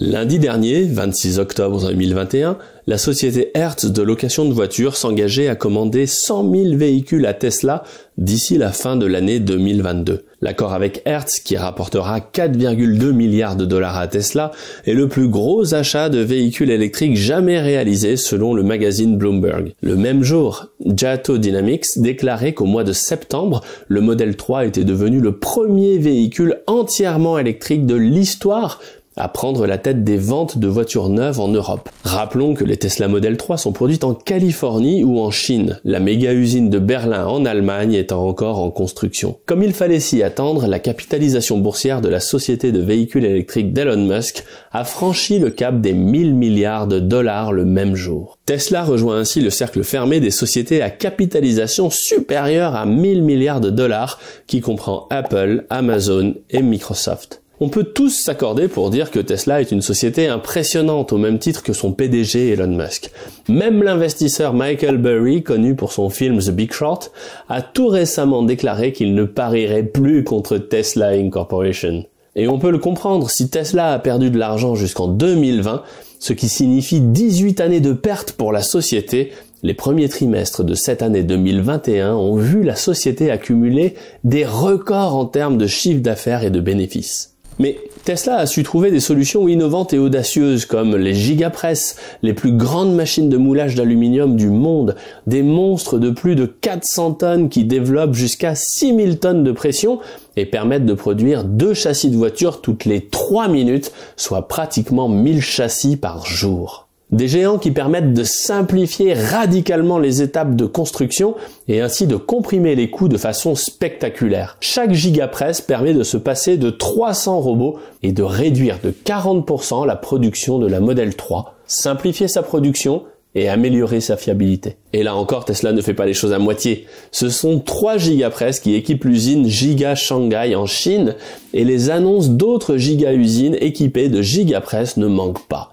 Lundi dernier, 26 octobre 2021, la société Hertz de location de voitures s'engageait à commander 100 000 véhicules à Tesla d'ici la fin de l'année 2022. L'accord avec Hertz, qui rapportera 4,2 milliards de dollars à Tesla, est le plus gros achat de véhicules électriques jamais réalisé selon le magazine Bloomberg. Le même jour, Jato Dynamics déclarait qu'au mois de septembre, le modèle 3 était devenu le premier véhicule entièrement électrique de l'histoire à prendre la tête des ventes de voitures neuves en Europe. Rappelons que les Tesla Model 3 sont produites en Californie ou en Chine, la méga usine de Berlin en Allemagne étant encore en construction. Comme il fallait s'y attendre, la capitalisation boursière de la société de véhicules électriques d'Elon Musk a franchi le cap des 1000 milliards de dollars le même jour. Tesla rejoint ainsi le cercle fermé des sociétés à capitalisation supérieure à 1000 milliards de dollars qui comprend Apple, Amazon et Microsoft. On peut tous s'accorder pour dire que Tesla est une société impressionnante au même titre que son PDG Elon Musk. Même l'investisseur Michael Burry, connu pour son film The Big Short, a tout récemment déclaré qu'il ne parierait plus contre Tesla Incorporation. Et on peut le comprendre, si Tesla a perdu de l'argent jusqu'en 2020, ce qui signifie 18 années de perte pour la société, les premiers trimestres de cette année 2021 ont vu la société accumuler des records en termes de chiffre d'affaires et de bénéfices. Mais Tesla a su trouver des solutions innovantes et audacieuses comme les gigapresses, les plus grandes machines de moulage d'aluminium du monde, des monstres de plus de 400 tonnes qui développent jusqu'à 6000 tonnes de pression et permettent de produire deux châssis de voiture toutes les 3 minutes, soit pratiquement 1000 châssis par jour. Des géants qui permettent de simplifier radicalement les étapes de construction et ainsi de comprimer les coûts de façon spectaculaire. Chaque gigapresse permet de se passer de 300 robots et de réduire de 40% la production de la Model 3, simplifier sa production et améliorer sa fiabilité. Et là encore, Tesla ne fait pas les choses à moitié. Ce sont 3 gigapresses qui équipent l'usine Giga Shanghai en Chine et les annonces d'autres giga-usines équipées de gigapresses ne manquent pas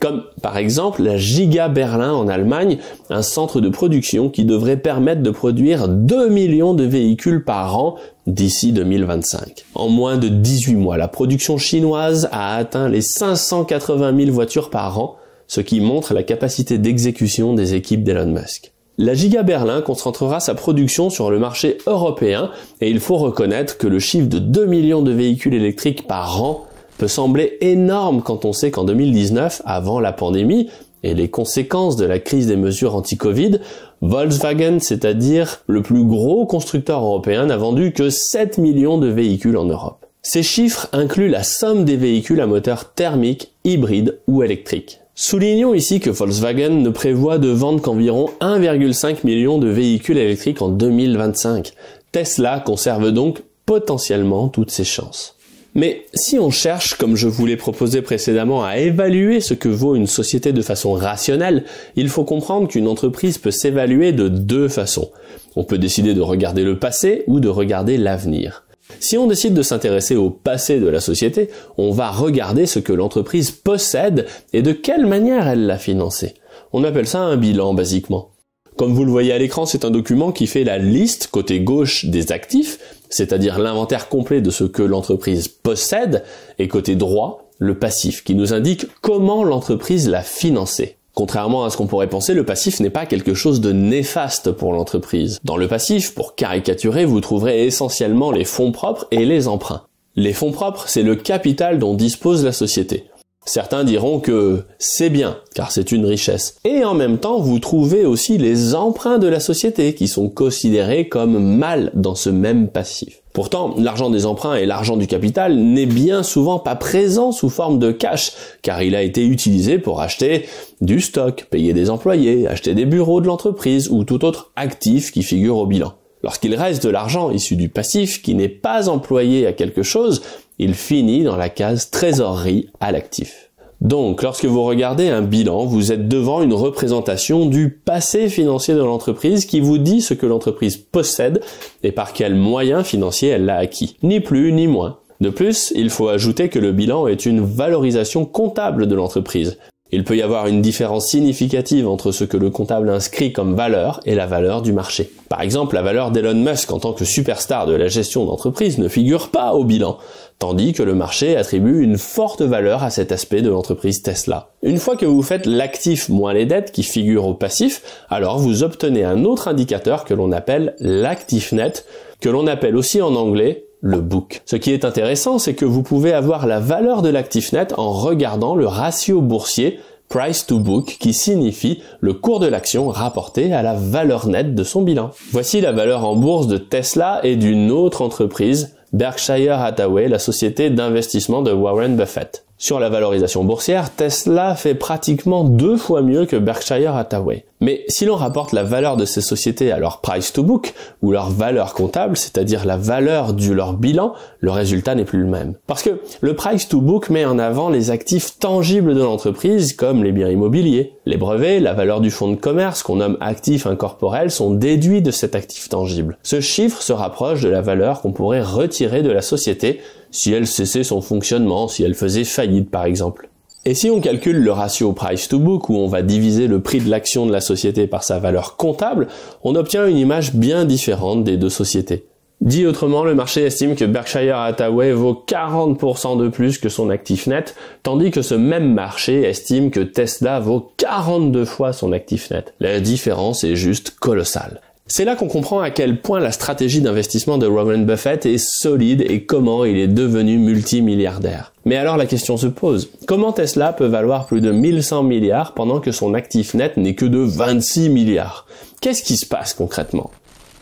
comme par exemple la Giga Berlin en Allemagne, un centre de production qui devrait permettre de produire 2 millions de véhicules par an d'ici 2025. En moins de 18 mois, la production chinoise a atteint les 580 000 voitures par an, ce qui montre la capacité d'exécution des équipes d'Elon Musk. La Giga Berlin concentrera sa production sur le marché européen et il faut reconnaître que le chiffre de 2 millions de véhicules électriques par an peut sembler énorme quand on sait qu'en 2019, avant la pandémie et les conséquences de la crise des mesures anti-Covid, Volkswagen, c'est-à-dire le plus gros constructeur européen, n'a vendu que 7 millions de véhicules en Europe. Ces chiffres incluent la somme des véhicules à moteur thermique, hybride ou électrique. Soulignons ici que Volkswagen ne prévoit de vendre qu'environ 1,5 million de véhicules électriques en 2025. Tesla conserve donc potentiellement toutes ses chances. Mais si on cherche, comme je vous l'ai proposé précédemment, à évaluer ce que vaut une société de façon rationnelle, il faut comprendre qu'une entreprise peut s'évaluer de deux façons. On peut décider de regarder le passé ou de regarder l'avenir. Si on décide de s'intéresser au passé de la société, on va regarder ce que l'entreprise possède et de quelle manière elle l'a financé. On appelle ça un bilan, basiquement. Comme vous le voyez à l'écran, c'est un document qui fait la liste côté gauche des actifs c'est-à-dire l'inventaire complet de ce que l'entreprise possède, et côté droit, le passif, qui nous indique comment l'entreprise l'a financé. Contrairement à ce qu'on pourrait penser, le passif n'est pas quelque chose de néfaste pour l'entreprise. Dans le passif, pour caricaturer, vous trouverez essentiellement les fonds propres et les emprunts. Les fonds propres, c'est le capital dont dispose la société. Certains diront que c'est bien, car c'est une richesse. Et en même temps, vous trouvez aussi les emprunts de la société qui sont considérés comme mal dans ce même passif. Pourtant, l'argent des emprunts et l'argent du capital n'est bien souvent pas présent sous forme de cash, car il a été utilisé pour acheter du stock, payer des employés, acheter des bureaux de l'entreprise ou tout autre actif qui figure au bilan. Lorsqu'il reste de l'argent issu du passif qui n'est pas employé à quelque chose, il finit dans la case trésorerie à l'actif. Donc, lorsque vous regardez un bilan, vous êtes devant une représentation du passé financier de l'entreprise qui vous dit ce que l'entreprise possède et par quels moyens financiers elle l'a acquis. Ni plus, ni moins. De plus, il faut ajouter que le bilan est une valorisation comptable de l'entreprise. Il peut y avoir une différence significative entre ce que le comptable inscrit comme valeur et la valeur du marché. Par exemple, la valeur d'Elon Musk en tant que superstar de la gestion d'entreprise ne figure pas au bilan, tandis que le marché attribue une forte valeur à cet aspect de l'entreprise Tesla. Une fois que vous faites l'actif moins les dettes qui figurent au passif, alors vous obtenez un autre indicateur que l'on appelle l'actif net, que l'on appelle aussi en anglais le book. Ce qui est intéressant, c'est que vous pouvez avoir la valeur de l'actif net en regardant le ratio boursier price to book qui signifie le cours de l'action rapporté à la valeur nette de son bilan. Voici la valeur en bourse de Tesla et d'une autre entreprise, Berkshire Hathaway, la société d'investissement de Warren Buffett. Sur la valorisation boursière, Tesla fait pratiquement deux fois mieux que Berkshire Hathaway. Mais si l'on rapporte la valeur de ces sociétés à leur price to book ou leur valeur comptable, c'est-à-dire la valeur du leur bilan, le résultat n'est plus le même. Parce que le price to book met en avant les actifs tangibles de l'entreprise comme les biens immobiliers. Les brevets, la valeur du fonds de commerce qu'on nomme actif incorporel sont déduits de cet actif tangible. Ce chiffre se rapproche de la valeur qu'on pourrait retirer de la société si elle cessait son fonctionnement, si elle faisait faillite par exemple. Et si on calcule le ratio price to book, où on va diviser le prix de l'action de la société par sa valeur comptable, on obtient une image bien différente des deux sociétés. Dit autrement, le marché estime que Berkshire Hathaway vaut 40% de plus que son actif net, tandis que ce même marché estime que Tesla vaut 42 fois son actif net. La différence est juste colossale. C'est là qu'on comprend à quel point la stratégie d'investissement de Warren Buffett est solide et comment il est devenu multimilliardaire. Mais alors la question se pose, comment Tesla peut valoir plus de 1100 milliards pendant que son actif net n'est que de 26 milliards Qu'est-ce qui se passe concrètement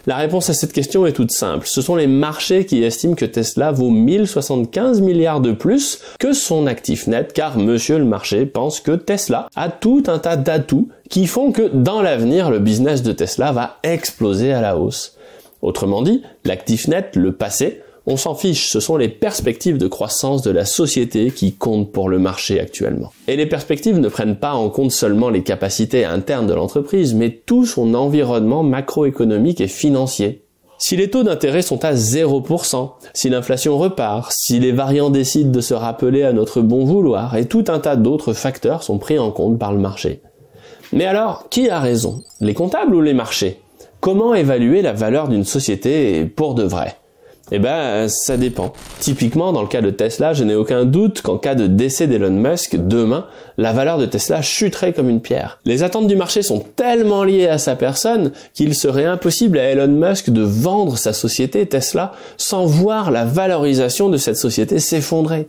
la réponse à cette question est toute simple. Ce sont les marchés qui estiment que Tesla vaut 1075 milliards de plus que son actif net, car monsieur le marché pense que Tesla a tout un tas d'atouts qui font que dans l'avenir, le business de Tesla va exploser à la hausse. Autrement dit, l'actif net, le passé, on s'en fiche, ce sont les perspectives de croissance de la société qui comptent pour le marché actuellement. Et les perspectives ne prennent pas en compte seulement les capacités internes de l'entreprise, mais tout son environnement macroéconomique et financier. Si les taux d'intérêt sont à 0%, si l'inflation repart, si les variants décident de se rappeler à notre bon vouloir, et tout un tas d'autres facteurs sont pris en compte par le marché. Mais alors, qui a raison Les comptables ou les marchés Comment évaluer la valeur d'une société pour de vrai eh ben, ça dépend. Typiquement, dans le cas de Tesla, je n'ai aucun doute qu'en cas de décès d'Elon Musk, demain, la valeur de Tesla chuterait comme une pierre. Les attentes du marché sont tellement liées à sa personne qu'il serait impossible à Elon Musk de vendre sa société Tesla sans voir la valorisation de cette société s'effondrer.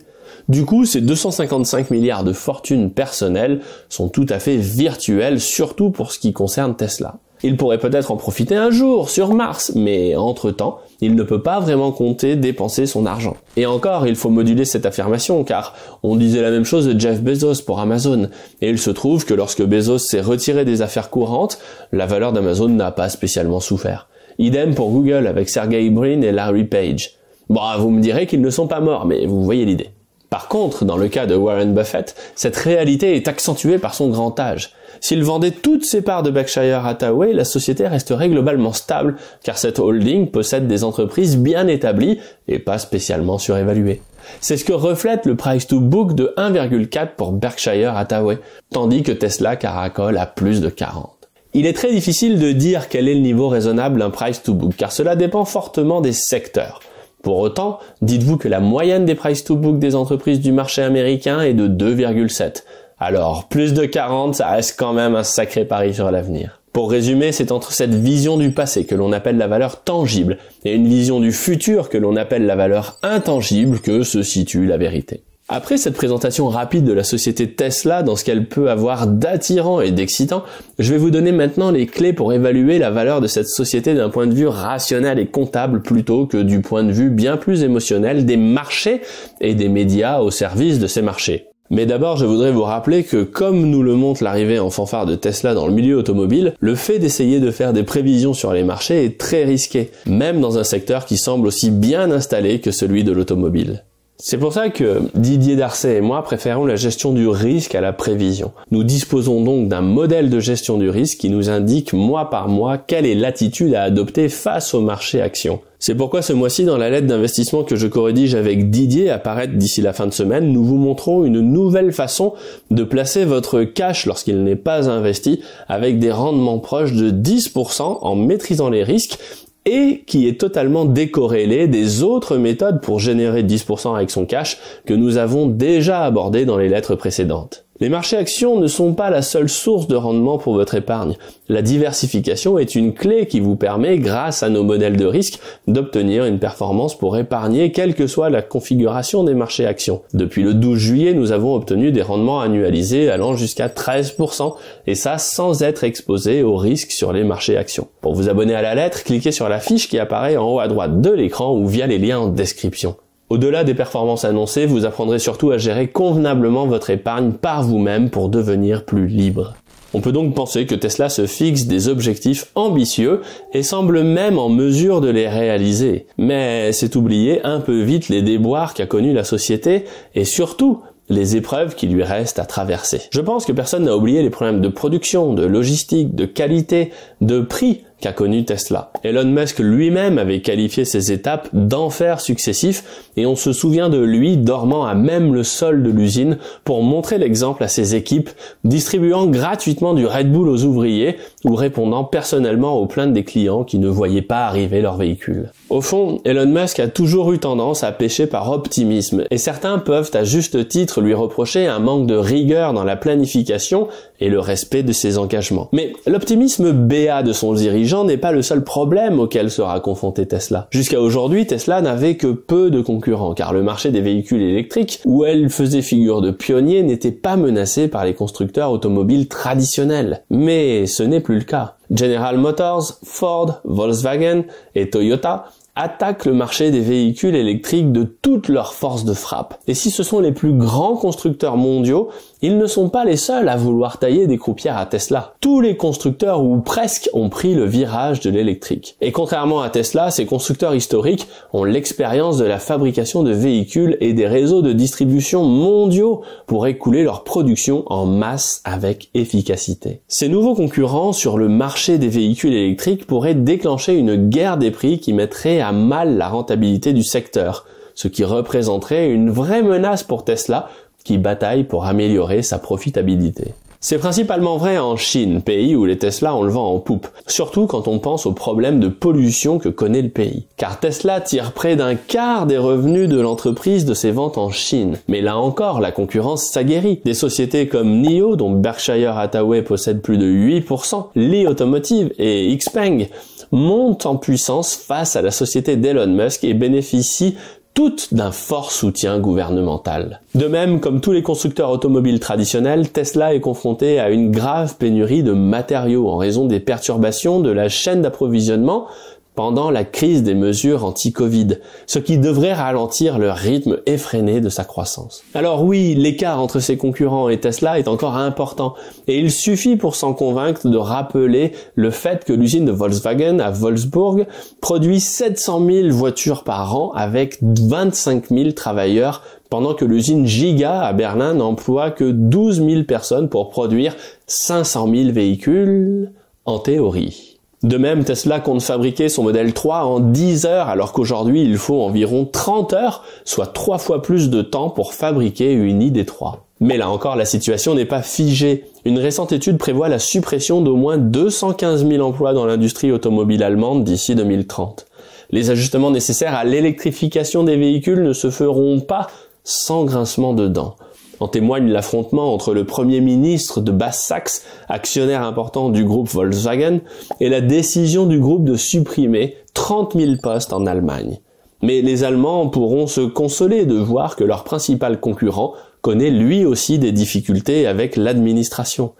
Du coup, ces 255 milliards de fortune personnelle sont tout à fait virtuelles, surtout pour ce qui concerne Tesla. Il pourrait peut-être en profiter un jour sur Mars, mais entre-temps, il ne peut pas vraiment compter dépenser son argent. Et encore, il faut moduler cette affirmation car on disait la même chose de Jeff Bezos pour Amazon, et il se trouve que lorsque Bezos s'est retiré des affaires courantes, la valeur d'Amazon n'a pas spécialement souffert. Idem pour Google avec Sergey Brin et Larry Page. Bon, vous me direz qu'ils ne sont pas morts, mais vous voyez l'idée. Par contre, dans le cas de Warren Buffett, cette réalité est accentuée par son grand âge. S'il vendait toutes ses parts de Berkshire Hathaway, la société resterait globalement stable, car cette holding possède des entreprises bien établies et pas spécialement surévaluées. C'est ce que reflète le price to book de 1,4 pour Berkshire Hathaway, tandis que Tesla caracole à plus de 40. Il est très difficile de dire quel est le niveau raisonnable d'un price to book, car cela dépend fortement des secteurs. Pour autant, dites-vous que la moyenne des price to book des entreprises du marché américain est de 2,7. Alors, plus de 40, ça reste quand même un sacré pari sur l'avenir. Pour résumer, c'est entre cette vision du passé que l'on appelle la valeur tangible et une vision du futur que l'on appelle la valeur intangible que se situe la vérité. Après cette présentation rapide de la société Tesla dans ce qu'elle peut avoir d'attirant et d'excitant, je vais vous donner maintenant les clés pour évaluer la valeur de cette société d'un point de vue rationnel et comptable plutôt que du point de vue bien plus émotionnel des marchés et des médias au service de ces marchés. Mais d'abord, je voudrais vous rappeler que, comme nous le montre l'arrivée en fanfare de Tesla dans le milieu automobile, le fait d'essayer de faire des prévisions sur les marchés est très risqué, même dans un secteur qui semble aussi bien installé que celui de l'automobile. C'est pour ça que Didier Darcet et moi préférons la gestion du risque à la prévision. Nous disposons donc d'un modèle de gestion du risque qui nous indique mois par mois quelle est l'attitude à adopter face au marché action. C'est pourquoi ce mois-ci, dans la lettre d'investissement que je corrédige avec Didier à paraître d'ici la fin de semaine, nous vous montrons une nouvelle façon de placer votre cash lorsqu'il n'est pas investi avec des rendements proches de 10% en maîtrisant les risques et qui est totalement décorrélé des autres méthodes pour générer 10% avec son cash que nous avons déjà abordées dans les lettres précédentes. Les marchés actions ne sont pas la seule source de rendement pour votre épargne. La diversification est une clé qui vous permet, grâce à nos modèles de risque, d'obtenir une performance pour épargner quelle que soit la configuration des marchés actions. Depuis le 12 juillet, nous avons obtenu des rendements annualisés allant jusqu'à 13%, et ça sans être exposé aux risques sur les marchés actions. Pour vous abonner à la lettre, cliquez sur la fiche qui apparaît en haut à droite de l'écran ou via les liens en description. Au-delà des performances annoncées, vous apprendrez surtout à gérer convenablement votre épargne par vous-même pour devenir plus libre. On peut donc penser que Tesla se fixe des objectifs ambitieux et semble même en mesure de les réaliser. Mais c'est oublier un peu vite les déboires qu'a connus la société et surtout les épreuves qui lui restent à traverser. Je pense que personne n'a oublié les problèmes de production, de logistique, de qualité, de prix qu'a connu Tesla. Elon Musk lui-même avait qualifié ses étapes d'enfer successifs et on se souvient de lui dormant à même le sol de l'usine pour montrer l'exemple à ses équipes, distribuant gratuitement du Red Bull aux ouvriers ou répondant personnellement aux plaintes des clients qui ne voyaient pas arriver leur véhicule. Au fond, Elon Musk a toujours eu tendance à pêcher par optimisme et certains peuvent à juste titre lui reprocher un manque de rigueur dans la planification et le respect de ses engagements. Mais l'optimisme béat de son dirigeant n'est pas le seul problème auquel sera confronté Tesla. Jusqu'à aujourd'hui, Tesla n'avait que peu de concurrents, car le marché des véhicules électriques, où elle faisait figure de pionnier, n'était pas menacé par les constructeurs automobiles traditionnels. Mais ce n'est plus le cas. General Motors, Ford, Volkswagen et Toyota attaquent le marché des véhicules électriques de toutes leurs forces de frappe. Et si ce sont les plus grands constructeurs mondiaux, ils ne sont pas les seuls à vouloir tailler des croupières à Tesla. Tous les constructeurs ou presque ont pris le virage de l'électrique. Et contrairement à Tesla, ces constructeurs historiques ont l'expérience de la fabrication de véhicules et des réseaux de distribution mondiaux pour écouler leur production en masse avec efficacité. Ces nouveaux concurrents sur le marché des véhicules électriques pourraient déclencher une guerre des prix qui mettrait à mal la rentabilité du secteur, ce qui représenterait une vraie menace pour Tesla qui bataille pour améliorer sa profitabilité. C'est principalement vrai en Chine, pays où les Tesla on le vend en poupe, surtout quand on pense aux problèmes de pollution que connaît le pays. Car Tesla tire près d'un quart des revenus de l'entreprise de ses ventes en Chine. Mais là encore, la concurrence s'aguerrit. Des sociétés comme NIO, dont Berkshire Hathaway possède plus de 8%, Lee Automotive et Xpeng montent en puissance face à la société d'Elon Musk et bénéficient toutes d'un fort soutien gouvernemental. De même, comme tous les constructeurs automobiles traditionnels, Tesla est confronté à une grave pénurie de matériaux en raison des perturbations de la chaîne d'approvisionnement pendant la crise des mesures anti-Covid, ce qui devrait ralentir le rythme effréné de sa croissance. Alors oui, l'écart entre ses concurrents et Tesla est encore important, et il suffit pour s'en convaincre de rappeler le fait que l'usine de Volkswagen à Wolfsburg produit 700 000 voitures par an avec 25 000 travailleurs pendant que l'usine Giga à Berlin n'emploie que 12 000 personnes pour produire 500 000 véhicules en théorie. De même, Tesla compte fabriquer son modèle 3 en 10 heures, alors qu'aujourd'hui il faut environ 30 heures, soit 3 fois plus de temps pour fabriquer une ID3. Mais là encore, la situation n'est pas figée. Une récente étude prévoit la suppression d'au moins 215 000 emplois dans l'industrie automobile allemande d'ici 2030. Les ajustements nécessaires à l'électrification des véhicules ne se feront pas sans grincement de dents. En témoigne l'affrontement entre le Premier ministre de Basse-Saxe, actionnaire important du groupe Volkswagen, et la décision du groupe de supprimer 30 000 postes en Allemagne. Mais les Allemands pourront se consoler de voir que leur principal concurrent connaît lui aussi des difficultés avec l'administration.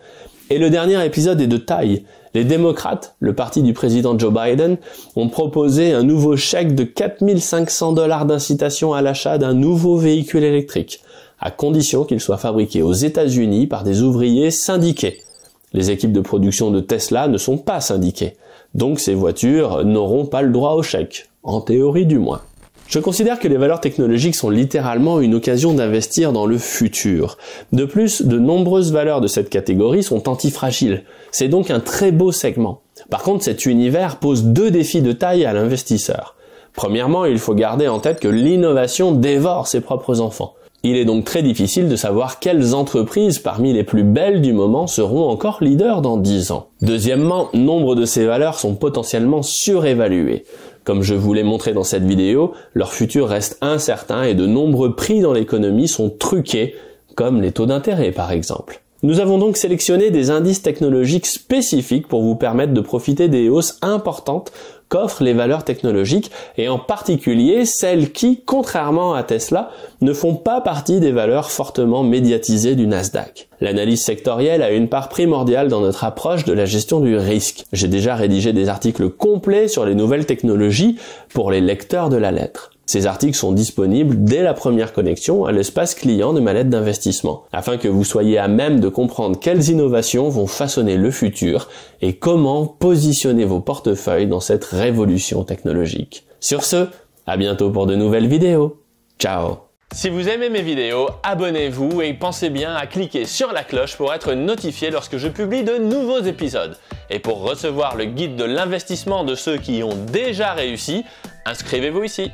Et le dernier épisode est de taille. Les démocrates, le parti du président Joe Biden, ont proposé un nouveau chèque de 4500 dollars d'incitation à l'achat d'un nouveau véhicule électrique à condition qu'il soit fabriqué aux États-Unis par des ouvriers syndiqués. Les équipes de production de Tesla ne sont pas syndiquées, donc ces voitures n'auront pas le droit au chèque, en théorie du moins. Je considère que les valeurs technologiques sont littéralement une occasion d'investir dans le futur. De plus, de nombreuses valeurs de cette catégorie sont antifragiles. C'est donc un très beau segment. Par contre, cet univers pose deux défis de taille à l'investisseur. Premièrement, il faut garder en tête que l'innovation dévore ses propres enfants. Il est donc très difficile de savoir quelles entreprises parmi les plus belles du moment seront encore leaders dans 10 ans. Deuxièmement, nombre de ces valeurs sont potentiellement surévaluées. Comme je vous l'ai montré dans cette vidéo, leur futur reste incertain et de nombreux prix dans l'économie sont truqués, comme les taux d'intérêt par exemple. Nous avons donc sélectionné des indices technologiques spécifiques pour vous permettre de profiter des hausses importantes qu'offrent les valeurs technologiques et en particulier celles qui, contrairement à Tesla, ne font pas partie des valeurs fortement médiatisées du Nasdaq. L'analyse sectorielle a une part primordiale dans notre approche de la gestion du risque. J'ai déjà rédigé des articles complets sur les nouvelles technologies pour les lecteurs de la lettre. Ces articles sont disponibles dès la première connexion à l'espace client de ma lettre d'investissement, afin que vous soyez à même de comprendre quelles innovations vont façonner le futur et comment positionner vos portefeuilles dans cette révolution technologique. Sur ce, à bientôt pour de nouvelles vidéos. Ciao si vous aimez mes vidéos, abonnez-vous et pensez bien à cliquer sur la cloche pour être notifié lorsque je publie de nouveaux épisodes. Et pour recevoir le guide de l'investissement de ceux qui ont déjà réussi, inscrivez-vous ici.